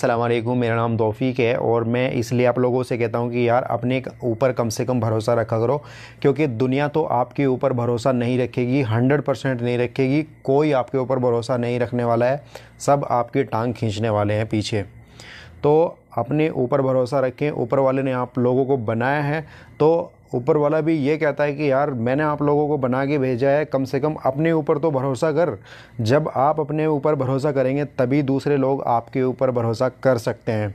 सलामकुम मेरा नाम तोफ़ी है और मैं इसलिए आप लोगों से कहता हूँ कि यार अपने ऊपर कम से कम भरोसा रखा करो क्योंकि दुनिया तो आपके ऊपर भरोसा नहीं रखेगी हंड्रेड परसेंट नहीं रखेगी कोई आपके ऊपर भरोसा नहीं रखने वाला है सब आपकी टांग खींचने वाले हैं पीछे तो अपने ऊपर भरोसा रखें ऊपर वाले ने आप लोगों को बनाया है तो ऊपर वाला भी ये कहता है कि यार मैंने आप लोगों को बना के भेजा है कम से कम अपने ऊपर तो भरोसा कर जब आप अपने ऊपर भरोसा करेंगे तभी दूसरे लोग आपके ऊपर भरोसा कर सकते हैं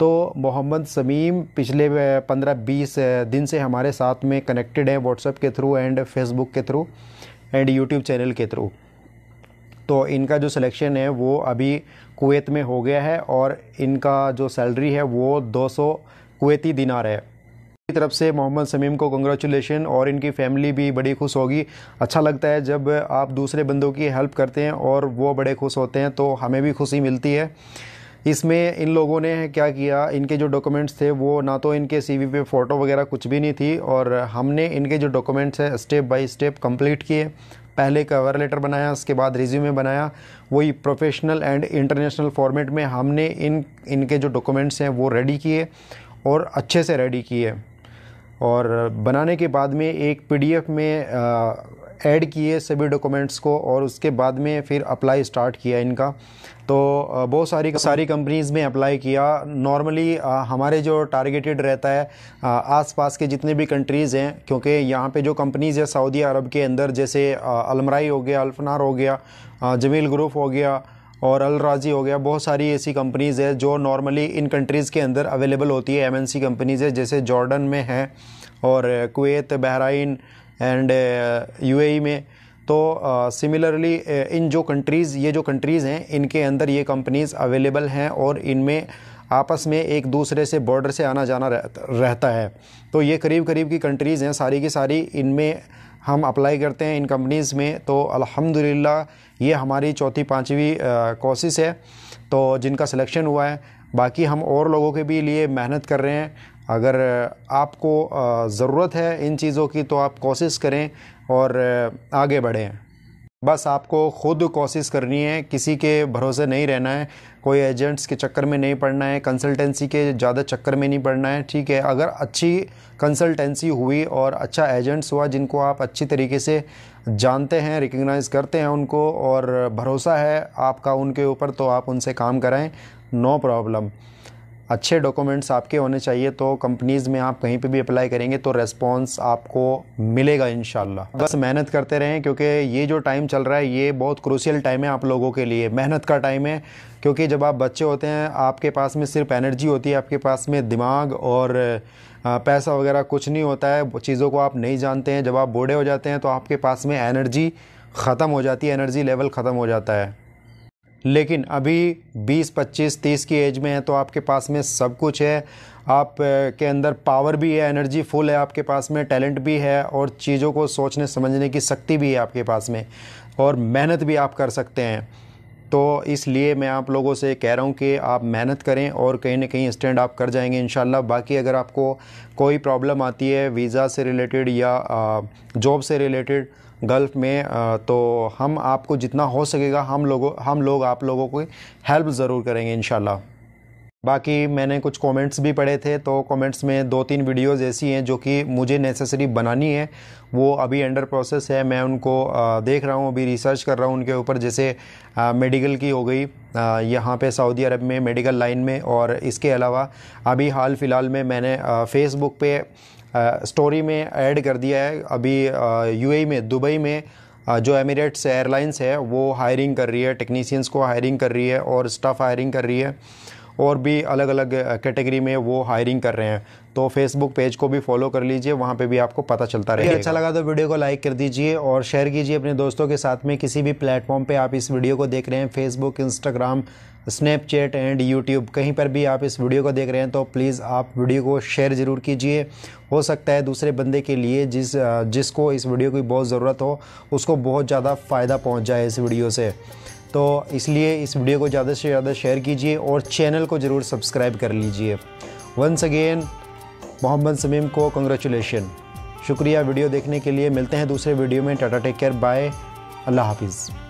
तो मोहम्मद समीम पिछले पंद्रह बीस दिन से हमारे साथ में कनेक्टेड हैं व्हाट्सएप के थ्रू एंड फेसबुक के थ्रू एंड यूट्यूब चैनल के थ्रू तो इनका जो सिलेक्शन है वो अभी कुवैत में हो गया है और इनका जो सैलरी है वो 200 कुवैती दिनार है की तरफ से मोहम्मद समीम को कंग्रेचुलेशन और इनकी फैमिली भी बड़ी खुश होगी अच्छा लगता है जब आप दूसरे बंदों की हेल्प करते हैं और वो बड़े खुश होते हैं तो हमें भी खुशी मिलती है इसमें इन लोगों ने क्या किया इनके जो डॉक्यूमेंट्स थे वो ना तो इनके सीवी पे फ़ोटो वगैरह कुछ भी नहीं थी और हमने इनके जो डॉक्यूमेंट्स हैं स्टेप बाई स्टेप कम्प्लीट किए पहले कवर लेटर बनाया उसके बाद रिज्यूमे बनाया वही प्रोफेशनल एंड इंटरनेशनल फॉर्मेट में हमने इन इनके जो डॉक्यूमेंट्स हैं वो रेडी किए और अच्छे से रेडी किए और बनाने के बाद में एक पीडीएफ में ऐड किए सभी डॉक्यूमेंट्स को और उसके बाद में फिर अप्लाई स्टार्ट किया इनका तो बहुत सारी सारी कंपनीज़ में अप्लाई किया नॉर्मली हमारे जो टारगेटेड रहता है आसपास के जितने भी कंट्रीज़ हैं क्योंकि यहाँ पे जो कंपनीज़ है सऊदी अरब के अंदर जैसे अलमराई हो गया अल्फनार हो गया जमील ग्रुप हो गया और अल राजी हो गया बहुत सारी ऐसी कंपनीज़ है जो नॉर्मली इन कंट्रीज़ के अंदर अवेलेबल होती है एमएनसी कंपनीज़ है जैसे जॉर्डन में है और कुवैत बहराइन एंड यूएई में तो सिमिलरली इन जो कंट्रीज़ ये जो कंट्रीज़ हैं इनके अंदर ये कंपनीज़ अवेलेबल हैं और इनमें आपस में एक दूसरे से बॉर्डर से आना जाना रहता है तो ये करीब करीब की कंट्रीज़ हैं सारी की सारी इनमें हम अप्लाई करते हैं इन कंपनीज़ में तो अल्हम्दुलिल्लाह ये हमारी चौथी पाँचवीं कोशिश है तो जिनका सिलेक्शन हुआ है बाकी हम और लोगों के भी लिए मेहनत कर रहे हैं अगर आपको ज़रूरत है इन चीज़ों की तो आप कोशिश करें और आगे बढ़ें बस आपको ख़ुद कोशिश करनी है किसी के भरोसे नहीं रहना है कोई एजेंट्स के चक्कर में नहीं पड़ना है कंसल्टेंसी के ज़्यादा चक्कर में नहीं पड़ना है ठीक है अगर अच्छी कंसल्टेंसी हुई और अच्छा एजेंट्स हुआ जिनको आप अच्छी तरीके से जानते हैं रिकग्नाइज़ करते हैं उनको और भरोसा है आपका उनके ऊपर तो आप उनसे काम कराएँ नो प्रॉब्लम अच्छे डॉक्यूमेंट्स आपके होने चाहिए तो कंपनीज़ में आप कहीं पे भी अप्लाई करेंगे तो रेस्पॉन्स आपको मिलेगा इन बस मेहनत करते रहें क्योंकि ये जो टाइम चल रहा है ये बहुत क्रूशियल टाइम है आप लोगों के लिए मेहनत का टाइम है क्योंकि जब आप बच्चे होते हैं आपके पास में सिर्फ एनर्जी होती है आपके पास में दिमाग और पैसा वगैरह कुछ नहीं होता है चीज़ों को आप नहीं जानते हैं जब आप बूढ़े हो जाते हैं तो आपके पास में एनर्जी ख़त्म हो जाती है एनर्जी लेवल ख़त्म हो जाता है लेकिन अभी 20, 25, 30 की एज में है तो आपके पास में सब कुछ है आप के अंदर पावर भी है एनर्जी फुल है आपके पास में टैलेंट भी है और चीज़ों को सोचने समझने की शक्ति भी है आपके पास में और मेहनत भी आप कर सकते हैं तो इसलिए मैं आप लोगों से कह रहा हूँ कि आप मेहनत करें और कहीं ना कहीं स्टैंड आप कर जाएंगे इन बाकी अगर आपको कोई प्रॉब्लम आती है वीज़ा से रिलेटेड या जॉब से रिलेटेड गल्फ़ में तो हम आपको जितना हो सकेगा हम लोगों हम लोग आप लोगों को हेल्प ज़रूर करेंगे इन बाकी मैंने कुछ कमेंट्स भी पढ़े थे तो कमेंट्स में दो तीन वीडियोस ऐसी हैं जो कि मुझे नेसेसरी बनानी है वो अभी अंडर प्रोसेस है मैं उनको देख रहा हूँ अभी रिसर्च कर रहा हूँ उनके ऊपर जैसे मेडिकल की हो गई यहाँ पे सऊदी अरब में मेडिकल लाइन में और इसके अलावा अभी हाल फ़िलहाल में मैंने फ़ेसबुक पे स्टोरी में ऐड कर दिया है अभी यूएई e में दुबई में जो एमिरेट्स एयरलाइंस है वो हायरिंग कर रही है टेक्नीसियंस को हायरिंग कर रही है और स्टाफ हायरिंग कर रही है और भी अलग अलग कैटेगरी में वो हायरिंग कर रहे हैं तो फेसबुक पेज को भी फॉलो कर लीजिए वहाँ पे भी आपको पता चलता रहेगा अच्छा लगा तो वीडियो को लाइक कर दीजिए और शेयर कीजिए अपने दोस्तों के साथ में किसी भी प्लेटफॉर्म पे आप इस वीडियो को देख रहे हैं Facebook Instagram Snapchat and YouTube कहीं पर भी आप इस वीडियो को देख रहे हैं तो प्लीज़ आप वीडियो को शेयर ज़रूर कीजिए हो सकता है दूसरे बंदे के लिए जिस जिसको इस वीडियो की बहुत ज़रूरत हो उसको बहुत ज़्यादा फ़ायदा पहुँच जाए इस वीडियो से तो इसलिए इस वीडियो को ज़्यादा से ज़्यादा शेयर कीजिए और चैनल को ज़रूर सब्सक्राइब कर लीजिए वंस अगेन मोहम्मद समीम को कंग्रेचुलेशन शुक्रिया वीडियो देखने के लिए मिलते हैं दूसरे वीडियो में टाटा टेक केयर बाय अल्लाह हाफिज़